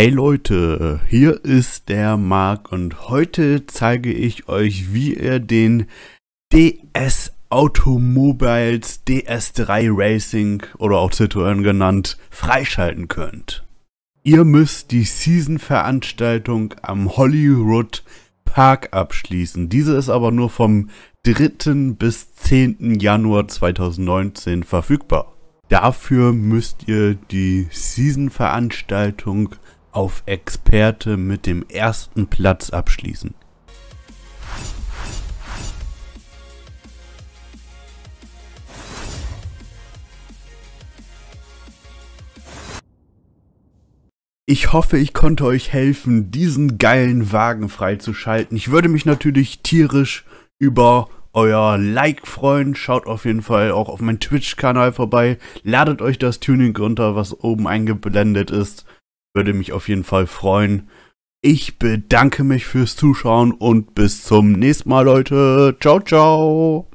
Hey Leute, hier ist der Marc und heute zeige ich euch, wie ihr den DS Automobiles DS3 Racing oder auch Citroën genannt freischalten könnt. Ihr müsst die Season-Veranstaltung am Hollywood Park abschließen. Diese ist aber nur vom 3. bis 10. Januar 2019 verfügbar. Dafür müsst ihr die Season-Veranstaltung auf Experte mit dem ersten Platz abschließen. Ich hoffe, ich konnte euch helfen, diesen geilen Wagen freizuschalten. Ich würde mich natürlich tierisch über euer Like freuen. Schaut auf jeden Fall auch auf meinen Twitch-Kanal vorbei. Ladet euch das Tuning runter, was oben eingeblendet ist. Würde mich auf jeden Fall freuen. Ich bedanke mich fürs Zuschauen und bis zum nächsten Mal, Leute. Ciao, ciao.